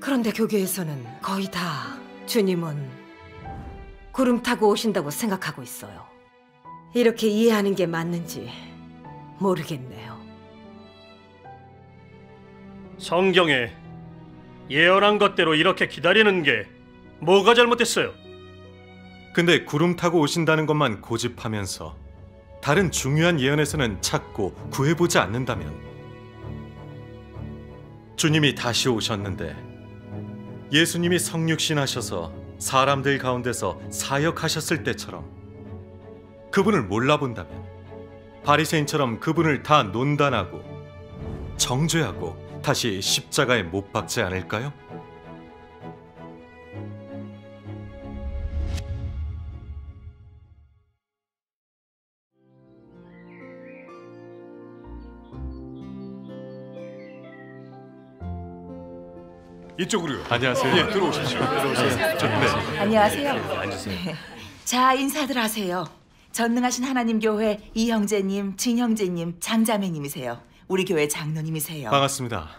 그런데 교계에서는 거의 다 주님은 구름 타고 오신다고 생각하고 있어요. 이렇게 이해하는 게 맞는지 모르겠네요. 성경에 예언한 것대로 이렇게 기다리는 게 뭐가 잘못됐어요? 근데 구름 타고 오신다는 것만 고집하면서 다른 중요한 예언에서는 찾고 구해보지 않는다면 주님이 다시 오셨는데 예수님이 성육신하셔서 사람들 가운데서 사역하셨을 때처럼 그분을 몰라본다면 바리새인처럼 그분을 다 논단하고 정죄하고 다시 십자가에 못 박지 않을까요? 이쪽으로요. 안녕하세요. 예, 들어오십시오. 네. 들어오세요. 네. 네. 안녕하세요. 네, 앉으세요. 자, 인사들 하세요. 전능하신 하나님 교회 이형제님, 진형제님, 장자매님이세요. 우리 교회 장로님이세요. 반갑습니다.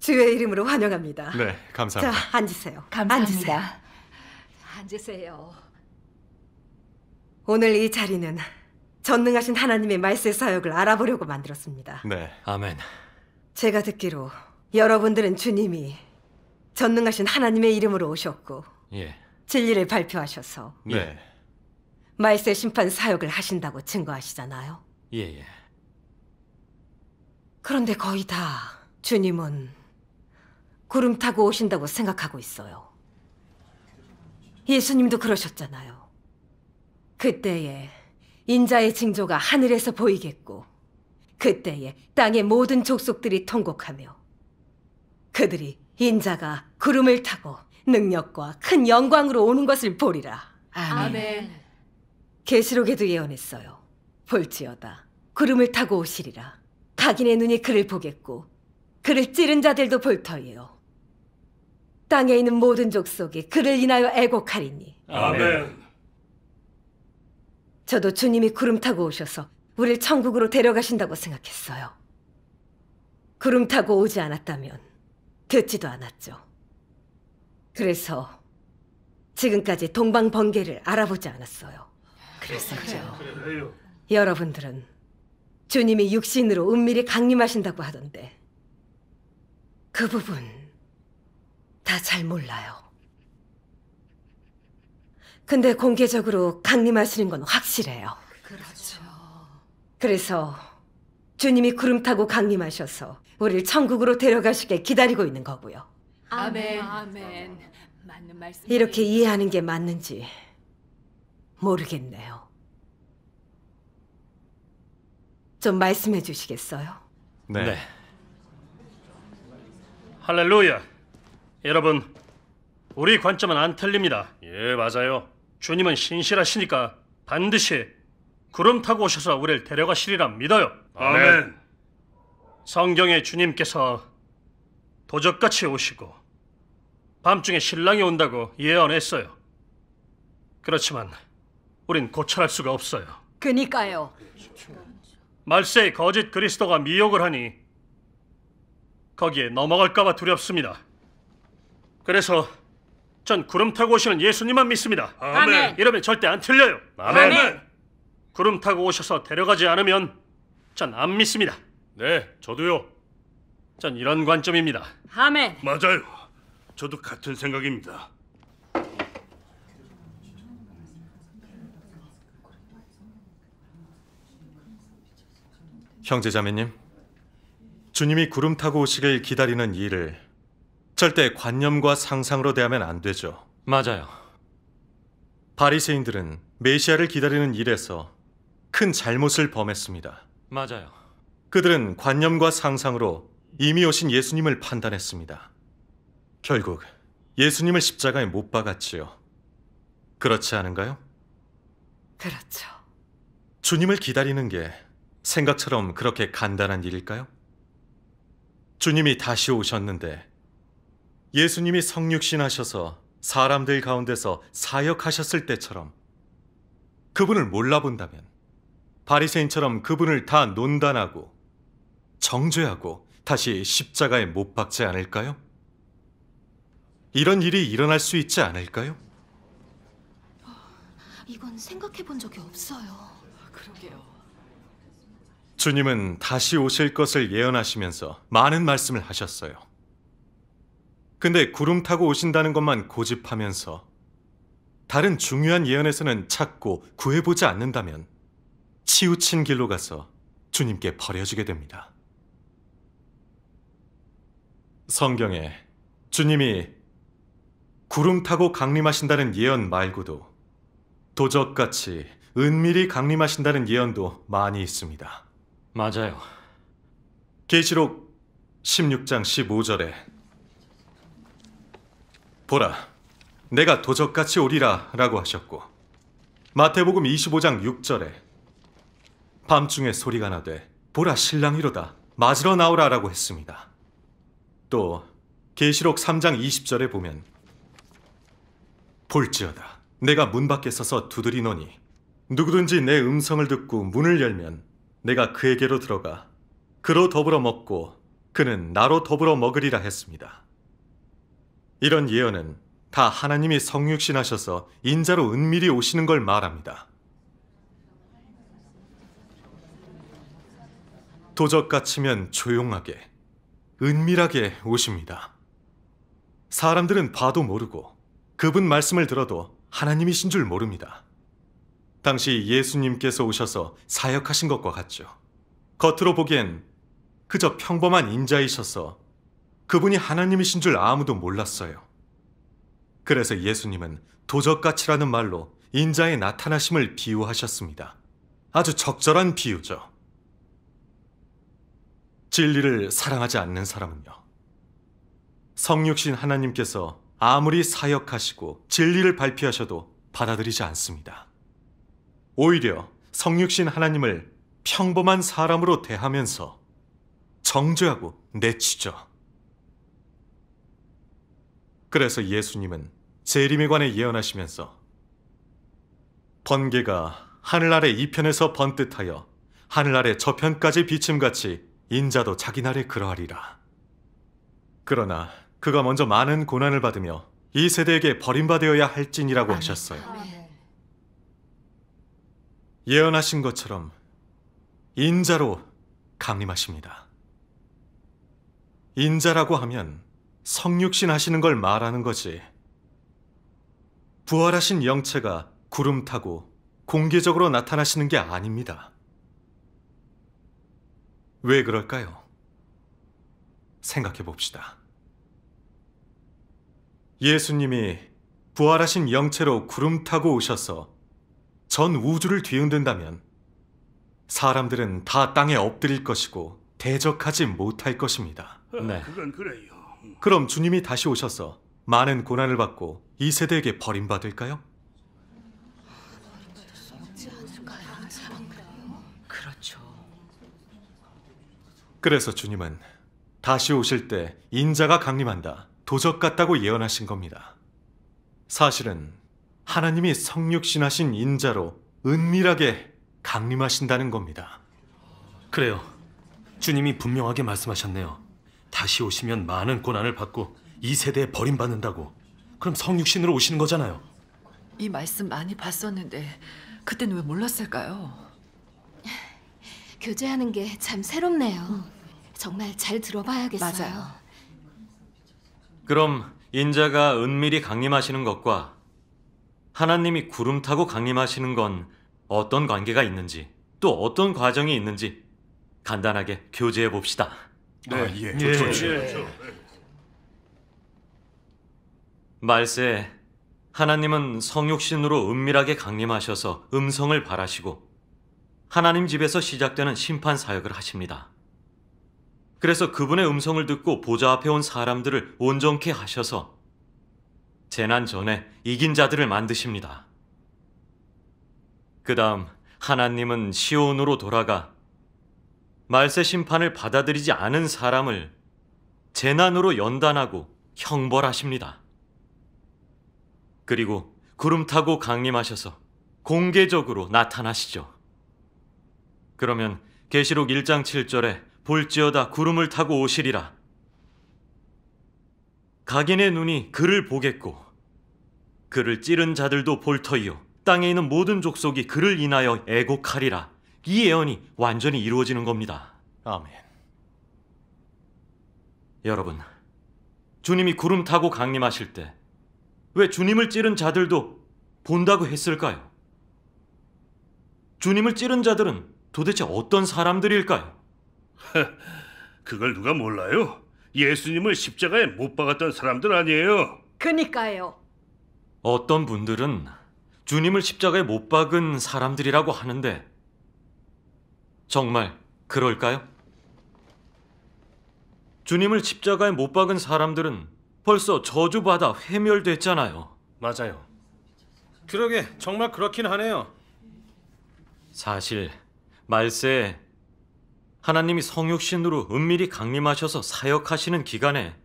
주의 이름으로 환영합니다. 네, 감사합니다. 앉 앉으세요. 감사합니다. 앉으세요. 오늘 이 자리는 전능하신 하나님의 말씀 사역을 알아보려고 만들었습니다. 네. 아멘. 제가 듣기로 여러분들은 주님이 전능하신 하나님의 이름으로 오셨고 예. 진리를 발표하셔서 네. 예. 말세 심판 사역을 하신다고 증거하시잖아요. 예, 예. 그런데 거의 다 주님은 구름 타고 오신다고 생각하고 있어요. 예수님도 그러셨잖아요. 그때에 인자의 징조가 하늘에서 보이겠고 그때에 땅의 모든 족속들이 통곡하며 그들이 인자가 구름을 타고 능력과 큰 영광으로 오는 것을 보리라. 아멘. 계시록에도 예언했어요. 볼지어다 구름을 타고 오시리라. 각인의 눈이 그를 보겠고 그를 찌른 자들도 볼 터이요. 땅에 있는 모든 족속이 그를 인하여 애곡하리니. 아멘. 저도 주님이 구름 타고 오셔서 우리를 천국으로 데려가신다고 생각했어요. 구름 타고 오지 않았다면 듣지도 않았죠. 그래서 지금까지 동방 번개를 알아보지 않았어요. 그래서 그래요. 여러분들은 주님이 육신으로 은밀히 강림하신다고 하던데 그 부분 다 잘 몰라요. 근데 공개적으로 강림하시는 건 확실해요. 그렇죠. 그래서 주님이 구름 타고 강림하셔서 우리를 천국으로 데려가시게 기다리고 있는 거고요. 아멘. 아멘. 맞는 말씀. 이렇게 이해하는 게 맞는지 모르겠네요. 좀 말씀해 주시겠어요? 네. 네. 할렐루야. 여러분, 우리 관점은 안 틀립니다. 예, 맞아요. 주님은 신실하시니까 반드시 구름 타고 오셔서 우리를 데려가시리라 믿어요. 아멘. 아멘. 성경의 주님께서 도적같이 오시고 밤중에 신랑이 온다고 예언했어요. 그렇지만 우린 고찰할 수가 없어요. 그니까요. 말세의 거짓 그리스도가 미혹을 하니 거기에 넘어갈까봐 두렵습니다. 그래서 전 구름 타고 오시는 예수님만 믿습니다. 아멘. 이러면 절대 안 틀려요. 아멘. 아멘. 구름 타고 오셔서 데려가지 않으면 전 안 믿습니다. 네, 저도요. 전 이런 관점입니다. 아멘. 맞아요. 저도 같은 생각입니다. 형제자매님, 주님이 구름 타고 오시길 기다리는 일을 절대 관념과 상상으로 대하면 안 되죠. 맞아요. 바리새인들은 메시아를 기다리는 일에서 큰 잘못을 범했습니다. 맞아요. 그들은 관념과 상상으로 이미 오신 예수님을 판단했습니다. 결국 예수님을 십자가에 못 박았지요. 그렇지 않은가요? 그렇죠. 주님을 기다리는 게 생각처럼 그렇게 간단한 일일까요? 주님이 다시 오셨는데 예수님이 성육신하셔서 사람들 가운데서 사역하셨을 때처럼 그분을 몰라본다면 바리새인처럼 그분을 다 논단하고 정죄하고 다시 십자가에 못 박지 않을까요? 이런 일이 일어날 수 있지 않을까요? 이건 생각해 본 적이 없어요. 그러게요. 주님은 다시 오실 것을 예언하시면서 많은 말씀을 하셨어요. 근데 구름 타고 오신다는 것만 고집하면서 다른 중요한 예언에서는 찾고 구해보지 않는다면 치우친 길로 가서 주님께 버려지게 됩니다. 성경에 주님이 구름 타고 강림하신다는 예언 말고도 도적같이 은밀히 강림하신다는 예언도 많이 있습니다. 맞아요. 계시록 16장 15절에 보라, 내가 도적같이 오리라 라고 하셨고 마태복음 25장 6절에 밤중에 소리가 나되 보라 신랑이로다 맞으러 나오라 라고 했습니다. 또 계시록 3장 20절에 보면 볼지어다 내가 문 밖에 서서 두드리노니 누구든지 내 음성을 듣고 문을 열면 내가 그에게로 들어가 그로 더불어 먹고 그는 나로 더불어 먹으리라 했습니다. 이런 예언은 다 하나님이 성육신하셔서 인자로 은밀히 오시는 걸 말합니다. 도적 같이면 조용하게 은밀하게 오십니다. 사람들은 봐도 모르고 그분 말씀을 들어도 하나님이신 줄 모릅니다. 당시 예수님께서 오셔서 사역하신 것과 같죠. 겉으로 보기엔 그저 평범한 인자이셔서 그분이 하나님이신 줄 아무도 몰랐어요. 그래서 예수님은 도적같이라는 말로 인자의 나타나심을 비유하셨습니다. 아주 적절한 비유죠. 진리를 사랑하지 않는 사람은요. 성육신 하나님께서 아무리 사역하시고 진리를 발표하셔도 받아들이지 않습니다. 오히려 성육신 하나님을 평범한 사람으로 대하면서 정죄하고 내치죠. 그래서 예수님은 재림에 관해 예언하시면서 번개가 하늘 아래 이편에서 번뜻하여 하늘 아래 저편까지 비침같이 인자도 자기 날에 그러하리라. 그러나 그가 먼저 많은 고난을 받으며 이 세대에게 버림받아야 할진이라고 하셨어요. 예언하신 것처럼 인자로 강림하십니다. 인자라고 하면 성육신 하시는 걸 말하는 거지. 부활하신 영체가 구름 타고 공개적으로 나타나시는 게 아닙니다. 왜 그럴까요? 생각해 봅시다. 예수님이 부활하신 영체로 구름 타고 오셔서 전 우주를 뒤흔든다면 사람들은 다 땅에 엎드릴 것이고 대적하지 못할 것입니다. 어, 네. 그건 그래요. 그럼 주님이 다시 오셔서 많은 고난을 받고 이 세대에게 버림받을까요? 그래서 주님은 다시 오실 때 인자가 강림한다, 도적 같다고 예언하신 겁니다. 사실은 하나님이 성육신하신 인자로 은밀하게 강림하신다는 겁니다. 그래요. 주님이 분명하게 말씀하셨네요. 다시 오시면 많은 고난을 받고 이 세대에 버림받는다고. 그럼 성육신으로 오시는 거잖아요. 이 말씀 많이 봤었는데 그때는왜 몰랐을까요? 교제하는 게 참 새롭네요. 음. 정말 잘 들어봐야겠어요. 맞아요. 그럼 인자가 은밀히 강림하시는 것과 하나님이 구름 타고 강림하시는 건 어떤 관계가 있는지 또 어떤 과정이 있는지 간단하게 교제해 봅시다. 아, 네, 아, 예. 예. 좋죠. 예. 말세 하나님은 성육신으로 은밀하게 강림하셔서 음성을 바라시고 하나님 집에서 시작되는 심판 사역을 하십니다. 그래서 그분의 음성을 듣고 보좌 앞에 온 사람들을 온전케 하셔서 재난 전에 이긴 자들을 만드십니다. 그 다음 하나님은 시온으로 돌아가 말세 심판을 받아들이지 않은 사람을 재난으로 연단하고 형벌하십니다. 그리고 구름 타고 강림하셔서 공개적으로 나타나시죠. 그러면 계시록 1장 7절에 볼지어다 구름을 타고 오시리라. 각인의 눈이 그를 보겠고 그를 찌른 자들도 볼터이요 땅에 있는 모든 족속이 그를 인하여 애곡하리라. 이 예언이 완전히 이루어지는 겁니다. 아멘. 여러분, 주님이 구름 타고 강림하실 때 왜 주님을 찌른 자들도 본다고 했을까요? 주님을 찌른 자들은 도대체 어떤 사람들일까요? 그걸 누가 몰라요? 예수님을 십자가에 못 박았던 사람들 아니에요. 그니까요. 어떤 분들은 주님을 십자가에 못 박은 사람들이라고 하는데 정말 그럴까요? 주님을 십자가에 못 박은 사람들은 벌써 저주받아 회멸됐잖아요. 맞아요. 그러게 정말 그렇긴 하네요. 사실 말세 하나님이 성육신으로 은밀히 강림하셔서 사역하시는 기간에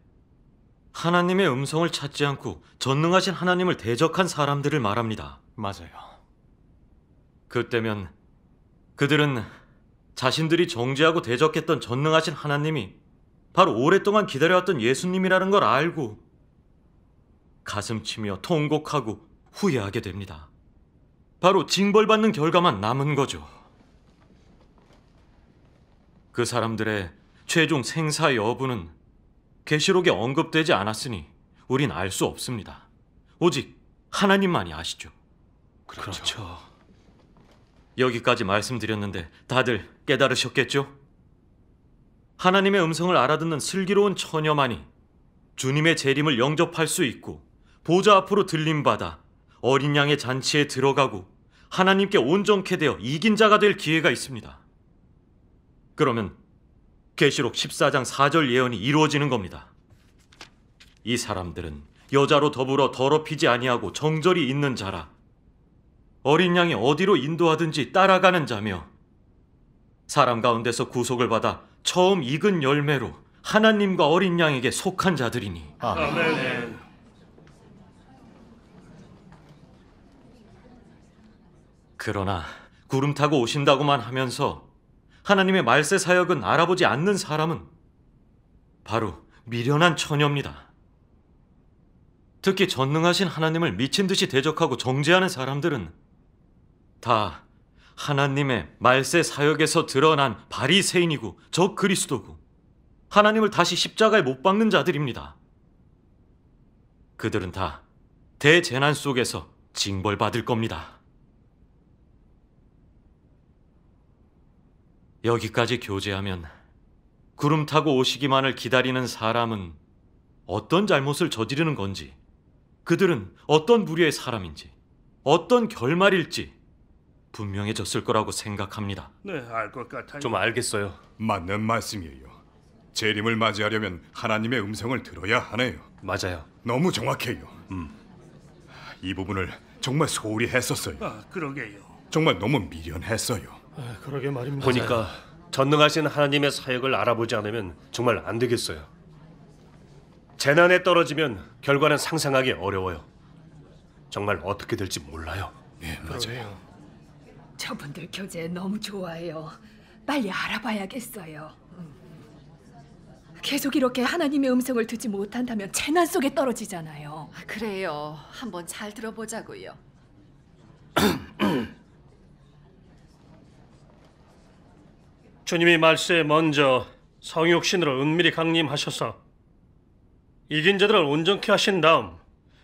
하나님의 음성을 찾지 않고 전능하신 하나님을 대적한 사람들을 말합니다. 맞아요. 그때면 그들은 자신들이 정죄하고 대적했던 전능하신 하나님이 바로 오랫동안 기다려왔던 예수님이라는 걸 알고 가슴 치며 통곡하고 후회하게 됩니다. 바로 징벌받는 결과만 남은 거죠. 그 사람들의 최종 생사 여부는 계시록에 언급되지 않았으니 우린 알 수 없습니다. 오직 하나님만이 아시죠. 그렇죠. 그렇죠. 여기까지 말씀드렸는데 다들 깨달으셨겠죠? 하나님의 음성을 알아듣는 슬기로운 처녀만이 주님의 재림을 영접할 수 있고 보좌 앞으로 들림받아 어린 양의 잔치에 들어가고 하나님께 온전케 되어 이긴 자가 될 기회가 있습니다. 그러면 계시록 14장 4절 예언이 이루어지는 겁니다. 이 사람들은 여자로 더불어 더럽히지 아니하고 정절이 있는 자라 어린 양이 어디로 인도하든지 따라가는 자며 사람 가운데서 구속을 받아 처음 익은 열매로 하나님과 어린 양에게 속한 자들이니 아멘. 그러나 구름 타고 오신다고만 하면서 하나님의 말세 사역은 알아보지 않는 사람은 바로 미련한 처녀입니다. 특히 전능하신 하나님을 미친 듯이 대적하고 정죄하는 사람들은 다 하나님의 말세 사역에서 드러난 바리새인이고 저 그리스도고 하나님을 다시 십자가에 못 박는 자들입니다. 그들은 다 대재난 속에서 징벌받을 겁니다. 여기까지 교제하면 구름 타고 오시기만을 기다리는 사람은 어떤 잘못을 저지르는 건지, 그들은 어떤 무리의 사람인지, 어떤 결말일지 분명해졌을 거라고 생각합니다. 네, 알 것 같아요. 좀 알겠어요. 맞는 말씀이에요. 재림을 맞이하려면 하나님의 음성을 들어야 하네요. 맞아요. 너무 정확해요. 음. 이 부분을 정말 소홀히 했었어요. 아, 그러게요. 정말 너무 미련했어요. 아, 그러게 말입니다. 보니까 전능하신 하나님의 사역을 알아보지 않으면 정말 안 되겠어요. 재난에 떨어지면 결과는 상상하기 어려워요. 정말 어떻게 될지 몰라요. 예, 맞아요. 저분들 교제 너무 좋아요. 빨리 알아봐야겠어요. 계속 이렇게 하나님의 음성을 듣지 못한다면 재난 속에 떨어지잖아요. 그래요. 한번 잘 들어보자고요. 주님이 말세에 먼저 성육신으로 은밀히 강림하셔서 이긴 자들을 온전케 하신 다음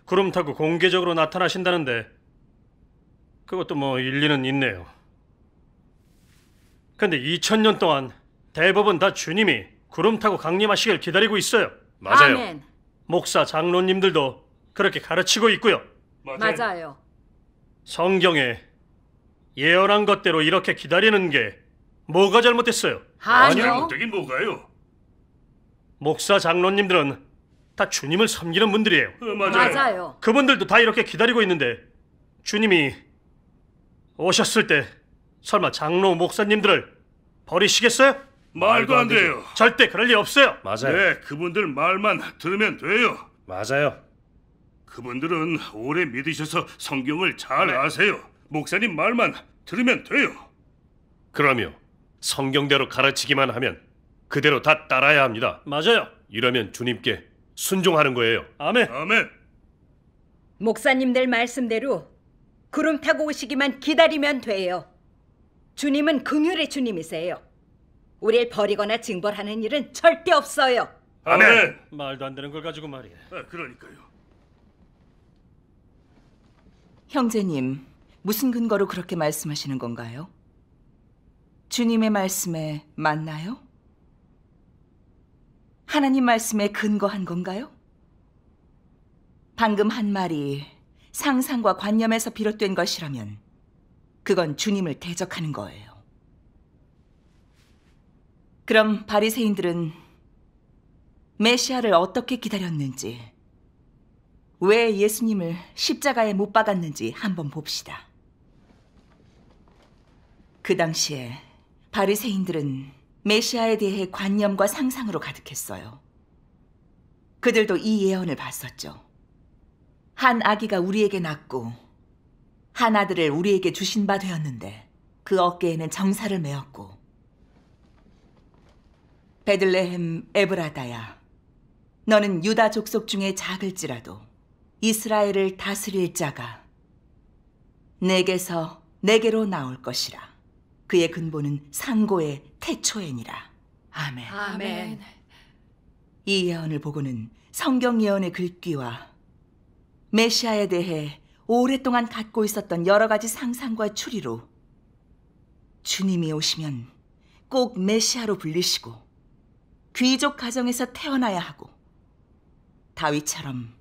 구름 타고 공개적으로 나타나신다는데 그것도 뭐 일리는 있네요. 근데 2000년 동안 대법은 다 주님이 구름 타고 강림하시길 기다리고 있어요. 맞아요. 아멘. 목사 장로님들도 그렇게 가르치고 있고요. 맞아요. 맞아요. 성경에 예언한 것대로 이렇게 기다리는 게 뭐가 잘못됐어요? 아니요. 되긴 뭐가요? 목사 장로님들은 다 주님을 섬기는 분들이에요. 어, 맞아요. 맞아요. 그분들도 다 이렇게 기다리고 있는데 주님이 오셨을 때 설마 장로 목사님들을 버리시겠어요? 말도 안 돼요. 절대 그럴 리 없어요. 맞아요. 네, 그분들 말만 들으면 돼요. 맞아요. 그분들은 오래 믿으셔서 성경을 잘 네. 아세요. 목사님 말만 들으면 돼요. 그러며 성경대로 가르치기만 하면 그대로 다 따라야 합니다. 맞아요. 이러면 주님께 순종하는 거예요. 아멘. 아멘. 목사님들 말씀대로 구름 타고 오시기만 기다리면 돼요. 주님은 긍휼의 주님이세요. 우릴 버리거나 징벌하는 일은 절대 없어요. 아멘. 말도 안 되는 걸 가지고 말이야. 아, 그러니까요. 형제님, 무슨 근거로 그렇게 말씀하시는 건가요? 주님의 말씀에 맞나요? 하나님 말씀에 근거한 건가요? 방금 한 말이 상상과 관념에서 비롯된 것이라면 그건 주님을 대적하는 거예요. 그럼 바리새인들은 메시아를 어떻게 기다렸는지 왜 예수님을 십자가에 못 박았는지 한번 봅시다. 그 당시에 바리새인들은 메시아에 대해 관념과 상상으로 가득했어요. 그들도 이 예언을 봤었죠. 한 아기가 우리에게 낳고 한 아들을 우리에게 주신 바 되었는데 그 어깨에는 정사를 메었고 베들레헴 에브라다야 너는 유다 족속 중에 작을지라도 이스라엘을 다스릴 자가 내게서 내게로 나올 것이라. 그의 근본은 상고의 태초엔이라. 아멘. 아멘. 이 예언을 보고는 성경 예언의 글귀와 메시아에 대해 오랫동안 갖고 있었던 여러 가지 상상과 추리로 주님이 오시면 꼭 메시아로 불리시고 귀족 가정에서 태어나야 하고 다윗처럼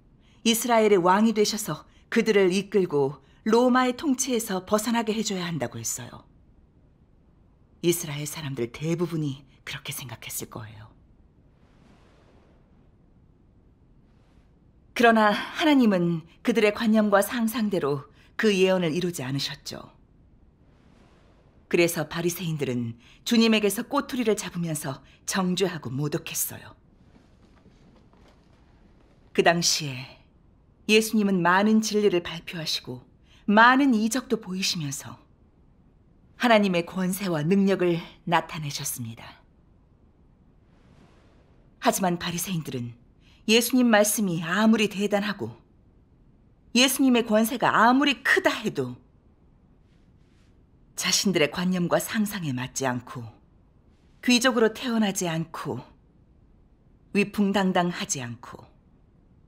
이스라엘의 왕이 되셔서 그들을 이끌고 로마의 통치에서 벗어나게 해줘야 한다고 했어요. 이스라엘 사람들 대부분이 그렇게 생각했을 거예요. 그러나 하나님은 그들의 관념과 상상대로 그 예언을 이루지 않으셨죠. 그래서 바리새인들은 주님에게서 꼬투리를 잡으면서 정죄하고 모독했어요. 그 당시에 예수님은 많은 진리를 발표하시고 많은 이적도 보이시면서 하나님의 권세와 능력을 나타내셨습니다. 하지만 바리새인들은 예수님 말씀이 아무리 대단하고 예수님의 권세가 아무리 크다 해도 자신들의 관념과 상상에 맞지 않고 귀족으로 태어나지 않고 위풍당당하지 않고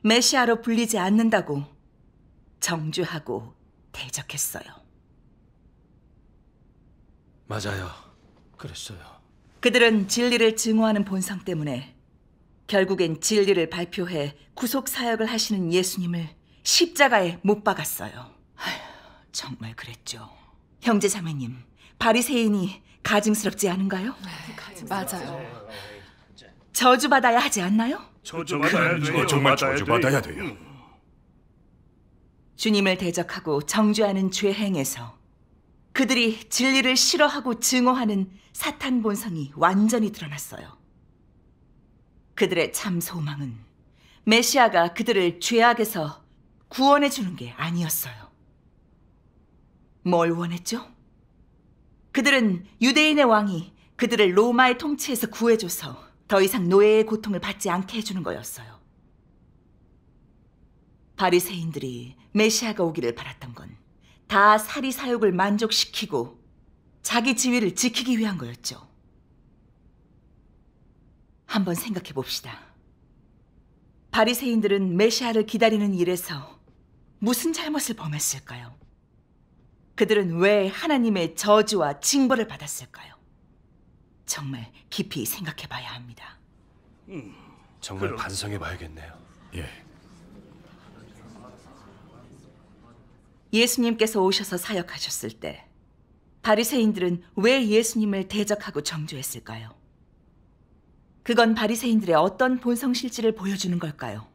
메시아로 불리지 않는다고 정주하고 대적했어요. 맞아요. 그랬어요. 그들은 진리를 증오하는 본성 때문에 결국엔 진리를 발표해 구속 사역을 하시는 예수님을 십자가에 못 박았어요. 아휴, 정말 그랬죠. 형제 자매님, 바리새인이 가증스럽지 않은가요? 에이, 네, 맞아요. 저주받아야 하지 않나요? 저주받아야 어, 돼 정말 저주받아야 돼요. 주님을 대적하고 정죄하는 죄행에서 그들이 진리를 싫어하고 증오하는 사탄 본성이 완전히 드러났어요. 그들의 참 소망은 메시아가 그들을 죄악에서 구원해 주는 게 아니었어요. 뭘 원했죠? 그들은 유대인의 왕이 그들을 로마의 통치에서 구해줘서 더 이상 노예의 고통을 받지 않게 해주는 거였어요. 바리새인들이 메시아가 오기를 바랐던 건다 사리 사욕을 만족시키고 자기 지위를 지키기 위한 거였죠. 한번 생각해 봅시다. 바리새인들은 메시아를 기다리는 일에서 무슨 잘못을 범했을까요? 그들은 왜 하나님의 저주와 징벌을 받았을까요? 정말 깊이 생각해 봐야 합니다. 음, 정말 반성해 봐야겠네요. 예. 예수님께서 오셔서 사역하셨을 때 바리새인들은 왜 예수님을 대적하고 정죄했을까요? 그건 바리새인들의 어떤 본성 실질을 보여주는 걸까요?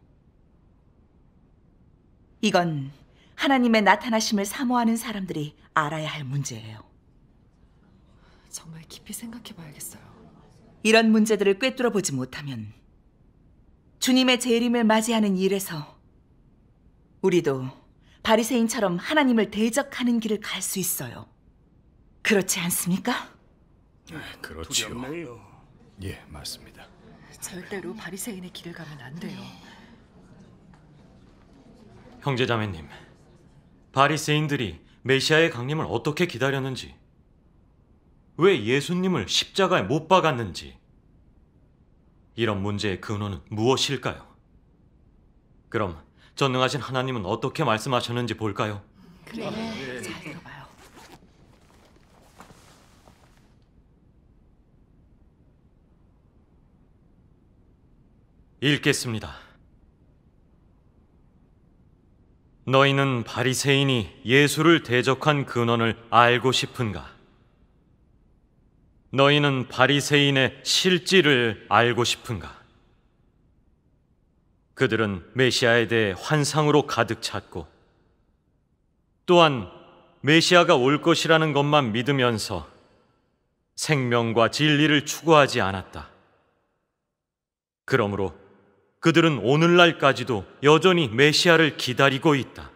이건 하나님의 나타나심을 사모하는 사람들이 알아야 할 문제예요. 정말 깊이 생각해 봐야겠어요. 이런 문제들을 꿰뚫어 보지 못하면 주님의 재림을 맞이하는 일에서 우리도 바리새인처럼 하나님을 대적하는 길을 갈 수 있어요. 그렇지 않습니까? 네, 그렇지요 예, 맞습니다. 절대로 바리새인의 길을 가면 안 돼요. 형제자매님, 바리새인들이 메시아의 강림을 어떻게 기다렸는지, 왜 예수님을 십자가에 못 박았는지, 이런 문제의 근원은 무엇일까요? 그럼 전능하신 하나님은 어떻게 말씀하셨는지 볼까요? 그래, 네. 잘 들어봐요. 읽겠습니다. 너희는 바리새인이 예수를 대적한 근원을 알고 싶은가? 너희는 바리새인의 실질을 알고 싶은가? 그들은 메시아에 대해 환상으로 가득 찼고 또한 메시아가 올 것이라는 것만 믿으면서 생명과 진리를 추구하지 않았다. 그러므로 그들은 오늘날까지도 여전히 메시아를 기다리고 있다.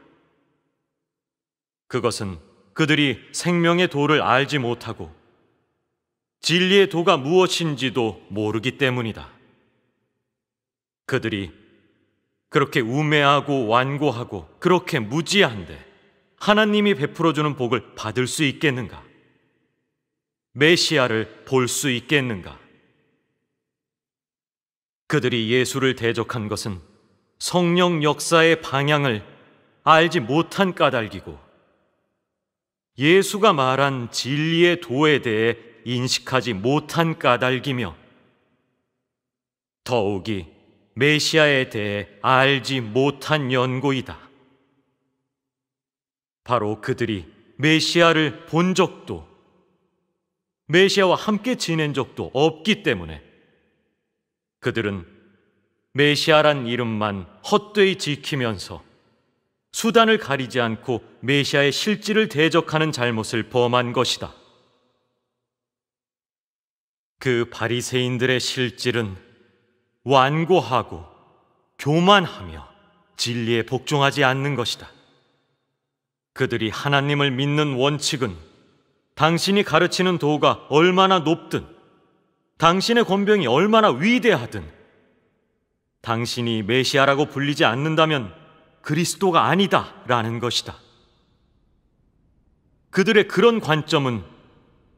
그것은 그들이 생명의 도를 알지 못하고 진리의 도가 무엇인지도 모르기 때문이다. 그들이 그렇게 우매하고 완고하고 그렇게 무지한데 하나님이 베풀어주는 복을 받을 수 있겠는가? 메시아를 볼 수 있겠는가? 그들이 예수를 대적한 것은 성령 역사의 방향을 알지 못한 까닭이고 예수가 말한 진리의 도에 대해 인식하지 못한 까닭이며 더욱이 메시아에 대해 알지 못한 연고이다. 바로 그들이 메시아를 본 적도 메시아와 함께 지낸 적도 없기 때문에 그들은 메시아란 이름만 헛되이 지키면서 수단을 가리지 않고 메시아의 실질을 대적하는 잘못을 범한 것이다. 그 바리새인들의 실질은 완고하고 교만하며 진리에 복종하지 않는 것이다. 그들이 하나님을 믿는 원칙은 당신이 가르치는 도가 얼마나 높든, 당신의 권병이 얼마나 위대하든, 당신이 메시아라고 불리지 않는다면 그리스도가 아니다 라는 것이다. 그들의 그런 관점은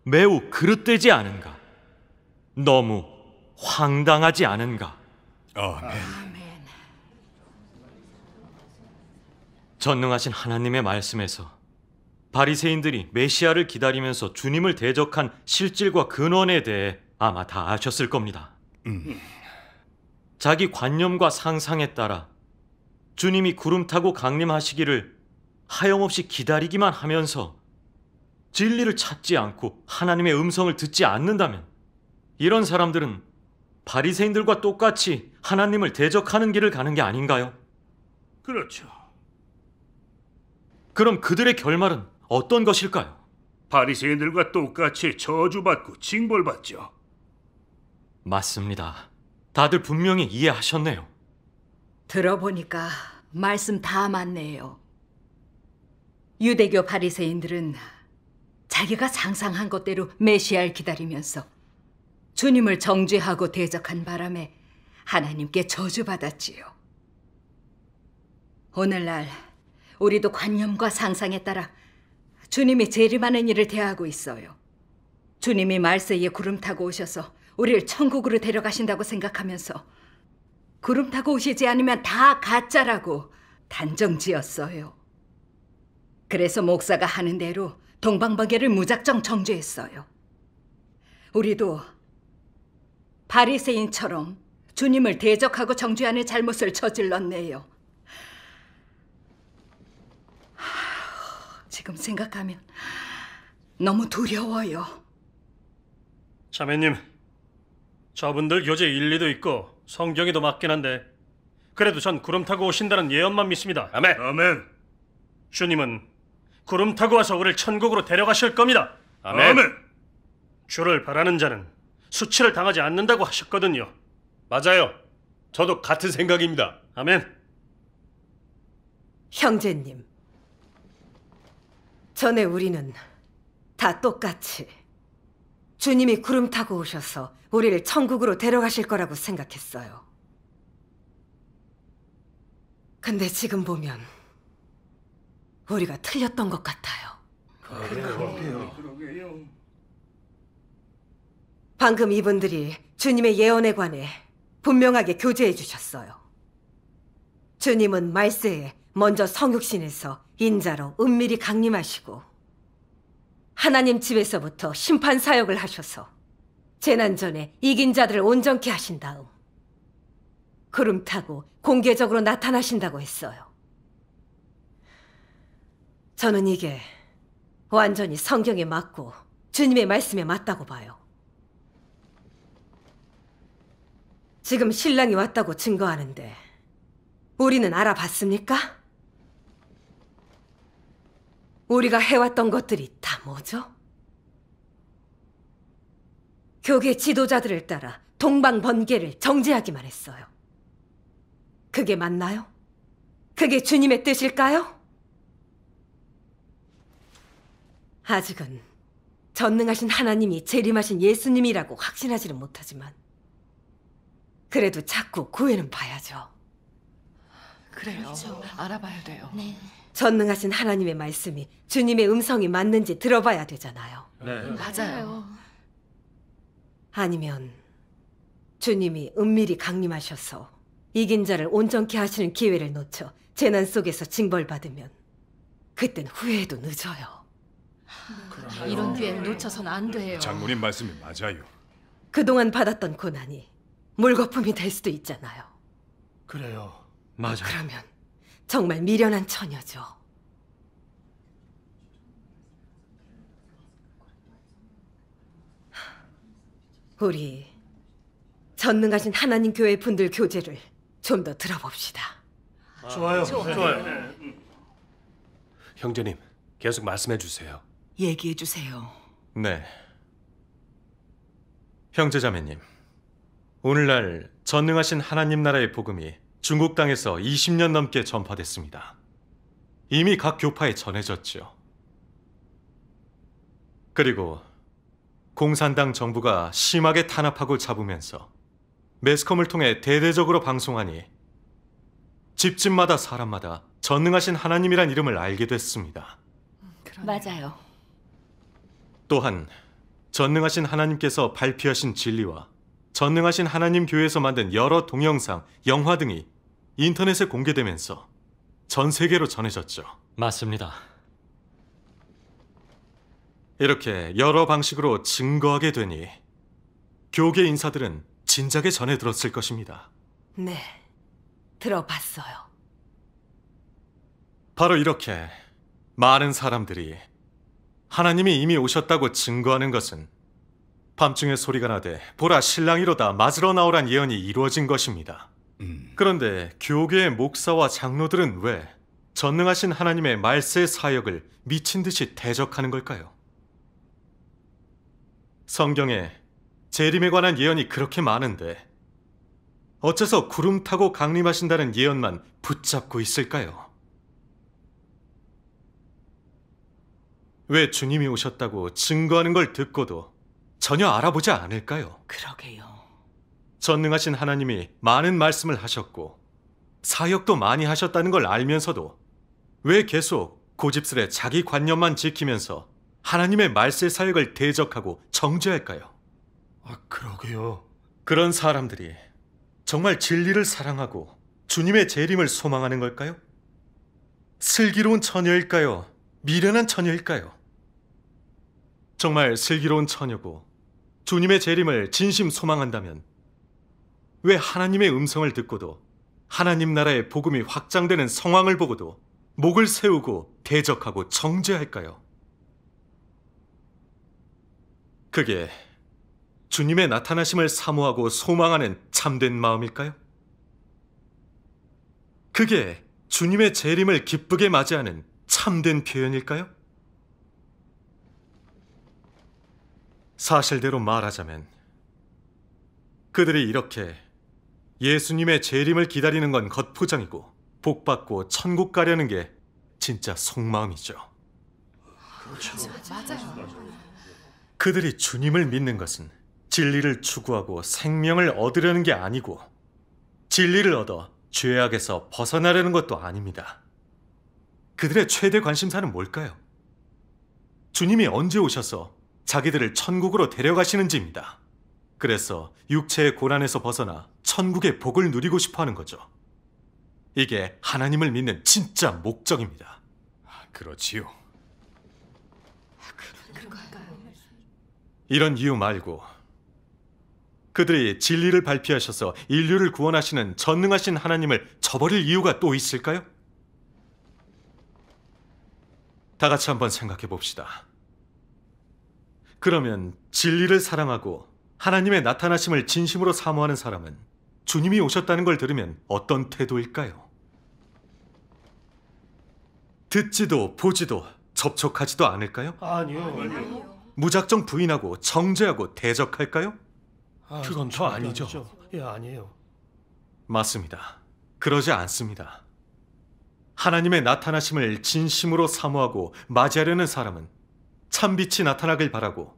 매우 그릇되지 않은가? 너무 황당하지 않은가? 어, 네. 아멘. 전능하신 하나님의 말씀에서 바리새인들이 메시아를 기다리면서 주님을 대적한 실질과 근원에 대해 아마 다 아셨을 겁니다. 음. 자기 관념과 상상에 따라 주님이 구름 타고 강림하시기를 하염없이 기다리기만 하면서 진리를 찾지 않고 하나님의 음성을 듣지 않는다면 이런 사람들은 바리새인들과 똑같이 하나님을 대적하는 길을 가는 게 아닌가요? 그렇죠. 그럼 그들의 결말은 어떤 것일까요? 바리새인들과 똑같이 저주받고 징벌받죠. 맞습니다. 다들 분명히 이해하셨네요. 들어보니까 말씀 다 맞네요. 유대교 바리새인들은 자기가 상상한 것대로 메시아를 기다리면서 주님을 정죄하고 대적한 바람에 하나님께 저주받았지요. 오늘날 우리도 관념과 상상에 따라 주님이 재림하는 일을 대하고 있어요. 주님이 말세에 구름 타고 오셔서 우리를 천국으로 데려가신다고 생각하면서 구름 타고 오시지 않으면 다 가짜라고 단정지었어요. 그래서 목사가 하는 대로 동방박애를 무작정 정죄했어요. 우리도 바리새인처럼 주님을 대적하고 정죄하는 잘못을 저질렀네요. 지금 생각하면 너무 두려워요. 자매님, 저분들 교재 일리도 있고 성경에도 맞긴 한데 그래도 전 구름 타고 오신다는 예언만 믿습니다. 아멘. 아멘. 주님은 구름 타고 와서 우리를 천국으로 데려가실 겁니다. 아멘. 아멘. 주를 바라는 자는 수치를 당하지 않는다고 하셨거든요. 맞아요. 저도 같은 생각입니다. 아멘. 형제님, 전에 우리는 다 똑같이 주님이 구름 타고 오셔서 우리를 천국으로 데려가실 거라고 생각했어요. 근데 지금 보면 우리가 틀렸던 것 같아요. 아, 그러게요. 그러게요. 방금 이분들이 주님의 예언에 관해 분명하게 교제해 주셨어요. 주님은 말세에 먼저 성육신에서 인자로 은밀히 강림하시고 하나님 집에서부터 심판 사역을 하셔서 재난 전에 이긴 자들을 온전케 하신 다음 구름 타고 공개적으로 나타나신다고 했어요. 저는 이게 완전히 성경에 맞고 주님의 말씀에 맞다고 봐요. 지금 신랑이 왔다고 증거하는데 우리는 알아봤습니까? 우리가 해왔던 것들이 다 뭐죠? 교계 지도자들을 따라 동방 번개를 정제하기만 했어요. 그게 맞나요? 그게 주님의 뜻일까요? 아직은 전능하신 하나님이 재림하신 예수님이라고 확신하지는 못하지만 그래도 자꾸 구해는 봐야죠. 그래요. 그렇죠. 알아봐야 돼요. 네. 전능하신 하나님의 말씀이 주님의 음성이 맞는지 들어봐야 되잖아요. 네. 맞아요. 아니면 주님이 은밀히 강림하셔서 이긴 자를 온전케 하시는 기회를 놓쳐 재난 속에서 징벌받으면 그땐 후회해도 늦어요. 그러네요. 이런 기회를 놓쳐선 안 돼요. 장모님 말씀이 맞아요. 그동안 받았던 고난이 물거품이 될 수도 있잖아요. 그래요. 맞아. 요 그러면 정말 미련한 처녀죠. 우리 전능하신 하나님 교회 분들 교제를 좀 더 들어봅시다. 좋아요. 좋아요. 네. 좋아요. 네. 형제님, 계속 말씀해 주세요. 얘기해 주세요. 네. 형제자매님, 오늘날 전능하신 하나님 나라의 복음이 중국 땅에서 20년 넘게 전파됐습니다. 이미 각 교파에 전해졌지요. 그리고 공산당 정부가 심하게 탄압하고 잡으면서 매스컴을 통해 대대적으로 방송하니 집집마다 사람마다 전능하신 하나님이란 이름을 알게 됐습니다. 그러네. 맞아요. 또한 전능하신 하나님께서 발표하신 진리와 전능하신 하나님 교회에서 만든 여러 동영상, 영화 등이 인터넷에 공개되면서 전 세계로 전해졌죠. 맞습니다. 이렇게 여러 방식으로 증거하게 되니 교계 인사들은 진작에 전해 들었을 것입니다. 네, 들어봤어요. 바로 이렇게 많은 사람들이 하나님이 이미 오셨다고 증거하는 것은 밤중에 소리가 나되 보라 신랑이로다 맞으러 나오란 예언이 이루어진 것입니다. 음. 그런데 교계의 목사와 장로들은 왜 전능하신 하나님의 말세 사역을 미친 듯이 대적하는 걸까요? 성경에 재림에 관한 예언이 그렇게 많은데 어째서 구름 타고 강림하신다는 예언만 붙잡고 있을까요? 왜 주님이 오셨다고 증거하는 걸 듣고도 전혀 알아보지 않을까요? 그러게요. 전능하신 하나님이 많은 말씀을 하셨고 사역도 많이 하셨다는 걸 알면서도 왜 계속 고집스레 자기 관념만 지키면서 하나님의 말세 사역을 대적하고 정죄할까요? 아, 그러게요. 그런 사람들이 정말 진리를 사랑하고 주님의 재림을 소망하는 걸까요? 슬기로운 처녀일까요? 미련한 처녀일까요? 정말 슬기로운 처녀고 주님의 재림을 진심 소망한다면 왜 하나님의 음성을 듣고도 하나님 나라의 복음이 확장되는 상황을 보고도 목을 세우고 대적하고 정죄할까요? 그게 주님의 나타나심을 사모하고 소망하는 참된 마음일까요? 그게 주님의 재림을 기쁘게 맞이하는 참된 표현일까요? 사실대로 말하자면 그들이 이렇게 예수님의 재림을 기다리는 건 겉포장이고 복 받고 천국 가려는 게 진짜 속마음이죠. 그렇죠. 맞아요. 그들이 주님을 믿는 것은 진리를 추구하고 생명을 얻으려는 게 아니고 진리를 얻어 죄악에서 벗어나려는 것도 아닙니다. 그들의 최대 관심사는 뭘까요? 주님이 언제 오셔서 자기들을 천국으로 데려가시는지입니다. 그래서 육체의 고난에서 벗어나 천국의 복을 누리고 싶어 하는 거죠. 이게 하나님을 믿는 진짜 목적입니다. 그렇지요. 이런 이유 말고 그들이 진리를 발표하셔서 인류를 구원하시는 전능하신 하나님을 저버릴 이유가 또 있을까요? 다 같이 한번 생각해 봅시다. 그러면 진리를 사랑하고 하나님의 나타나심을 진심으로 사모하는 사람은 주님이 오셨다는 걸 들으면 어떤 태도일까요? 듣지도 보지도 접촉하지도 않을까요? 아니요. 아니요. 무작정 부인하고 정죄하고 대적할까요? 아, 그건 더 아니죠. 아니죠. 예, 아니에요. 맞습니다. 그러지 않습니다. 하나님의 나타나심을 진심으로 사모하고 맞이하려는 사람은 참빛이 나타나길 바라고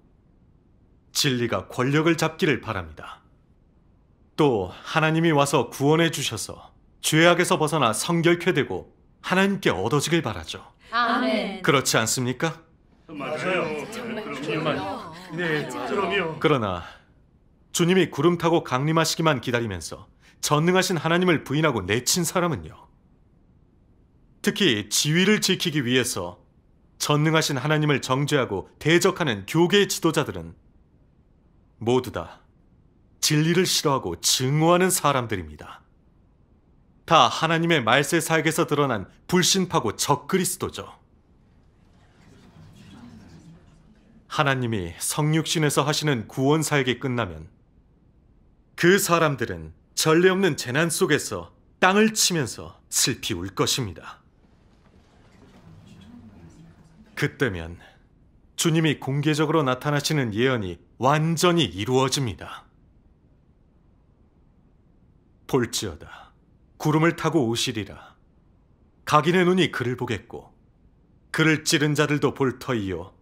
진리가 권력을 잡기를 바랍니다. 또 하나님이 와서 구원해 주셔서 죄악에서 벗어나 성결케 되고 하나님께 얻어지길 바라죠. 아멘. 그렇지 않습니까? 맞아요. 정말 그렇죠. 네, 그럼요. 그러나 주님이 구름 타고 강림하시기만 기다리면서 전능하신 하나님을 부인하고 내친 사람은요. 특히 지위를 지키기 위해서 전능하신 하나님을 정죄하고 대적하는 교계의 지도자들은 모두 다 진리를 싫어하고 증오하는 사람들입니다. 다 하나님의 말세 사역에서 드러난 불신파고 적그리스도죠. 하나님이 성육신에서 하시는 구원 사역이 끝나면 그 사람들은 전례 없는 재난 속에서 땅을 치면서 슬피 울 것입니다. 그때면 주님이 공개적으로 나타나시는 예언이 완전히 이루어집니다. 볼지어다 구름을 타고 오시리라 각인의 눈이 그를 보겠고 그를 찌른 자들도 볼 터이요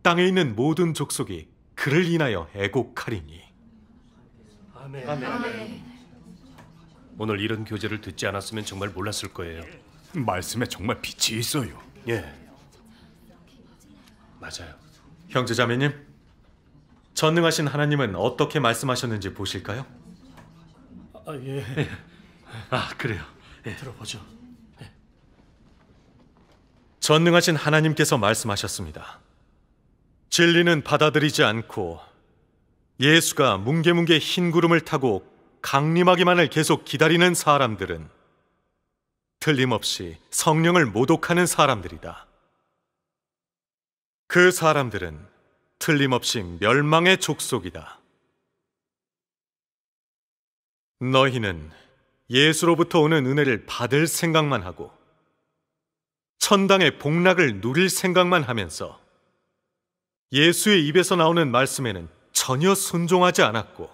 땅에 있는 모든 족속이 그를 인하여 애곡하리니 아멘. 아멘. 오늘 이런 교제를 듣지 않았으면 정말 몰랐을 거예요. 말씀에 정말 빛이 있어요. 예. 맞아요. 형제자매님, 전능하신 하나님은 어떻게 말씀하셨는지 보실까요? 아 예. 예. 아 그래요. 예. 들어보죠. 예. 전능하신 하나님께서 말씀하셨습니다. 진리는 받아들이지 않고 예수가 뭉게뭉게 흰 구름을 타고 강림하기만을 계속 기다리는 사람들은 틀림없이 성령을 모독하는 사람들이다. 그 사람들은 틀림없이 멸망의 족속이다. 너희는 예수로부터 오는 은혜를 받을 생각만 하고 천당의 복락을 누릴 생각만 하면서 예수의 입에서 나오는 말씀에는 전혀 순종하지 않았고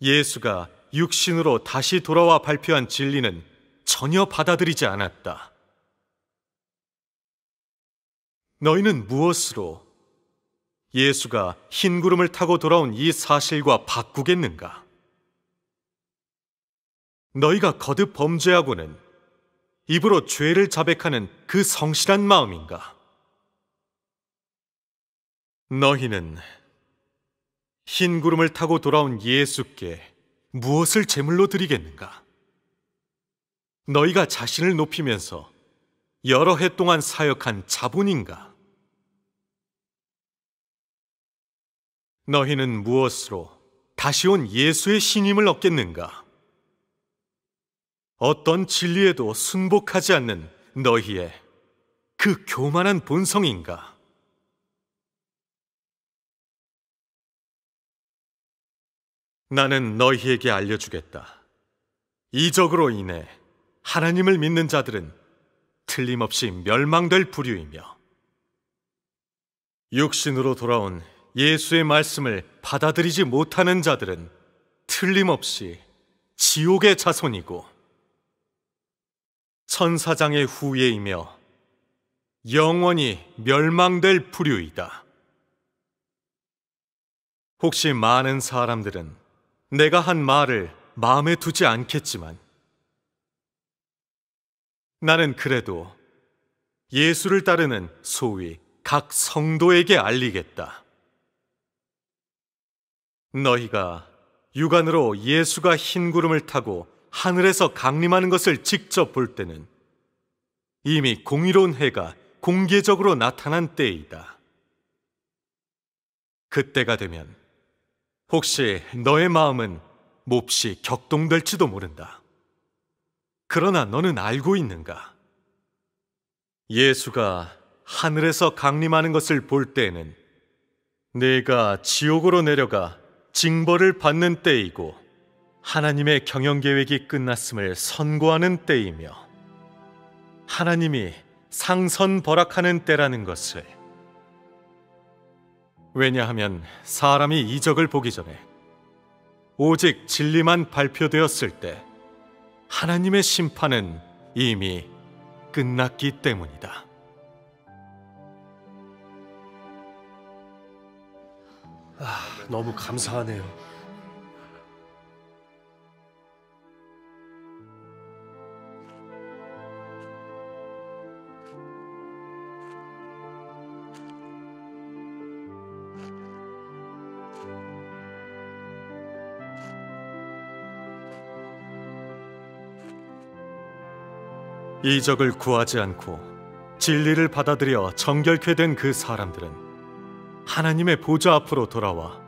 예수가 육신으로 다시 돌아와 발표한 진리는 전혀 받아들이지 않았다. 너희는 무엇으로 예수가 흰 구름을 타고 돌아온 이 사실과 바꾸겠는가? 너희가 거듭 범죄하고는 입으로 죄를 자백하는 그 성실한 마음인가? 너희는 흰 구름을 타고 돌아온 예수께 무엇을 제물로 드리겠는가? 너희가 자신을 높이면서 여러 해 동안 사역한 자본인가? 너희는 무엇으로 다시 온 예수의 신임을 얻겠는가? 어떤 진리에도 순복하지 않는 너희의 그 교만한 본성인가? 나는 너희에게 알려주겠다. 이적으로 인해 하나님을 믿는 자들은 틀림없이 멸망될 부류이며 육신으로 돌아온 예수의 말씀을 받아들이지 못하는 자들은 틀림없이 지옥의 자손이고 천사장의 후예이며 영원히 멸망될 부류이다. 혹시 많은 사람들은 내가 한 말을 마음에 두지 않겠지만 나는 그래도 예수를 따르는 소위 각 성도에게 알리겠다. 너희가 육안으로 예수가 흰 구름을 타고 하늘에서 강림하는 것을 직접 볼 때는 이미 공의로운 해가 공개적으로 나타난 때이다. 그때가 되면 혹시 너의 마음은 몹시 격동될지도 모른다. 그러나 너는 알고 있는가? 예수가 하늘에서 강림하는 것을 볼 때에는 내가 지옥으로 내려가 징벌을 받는 때이고 하나님의 경영 계획이 끝났음을 선고하는 때이며 하나님이 상선버락하는 때라는 것을 왜냐하면 사람이 이적을 보기 전에 오직 진리만 발표되었을 때 하나님의 심판은 이미 끝났기 때문이다. 아... 너무 감사하네요. 이적을 구하지 않고 진리를 받아들여 정결케 된 그 사람들은 하나님의 보좌 앞으로 돌아와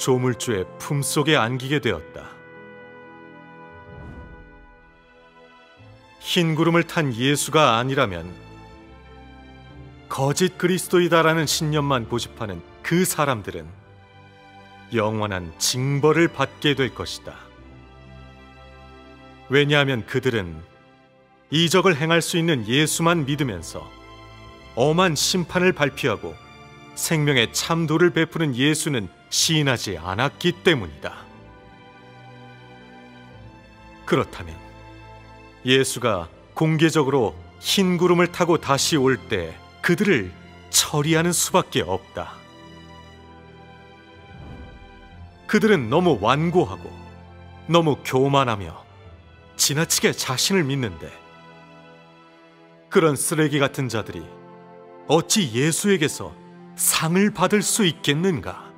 조물주의 품속에 안기게 되었다. 흰 구름을 탄 예수가 아니라면 거짓 그리스도이다라는 신념만 고집하는 그 사람들은 영원한 징벌을 받게 될 것이다. 왜냐하면 그들은 이적을 행할 수 있는 예수만 믿으면서 엄한 심판을 발표하고 생명의 참도를 베푸는 예수는 시인하지 않았기 때문이다. 그렇다면 예수가 공개적으로 흰 구름을 타고 다시 올 때 그들을 처리하는 수밖에 없다. 그들은 너무 완고하고 너무 교만하며 지나치게 자신을 믿는데 그런 쓰레기 같은 자들이 어찌 예수에게서 상을 받을 수 있겠는가?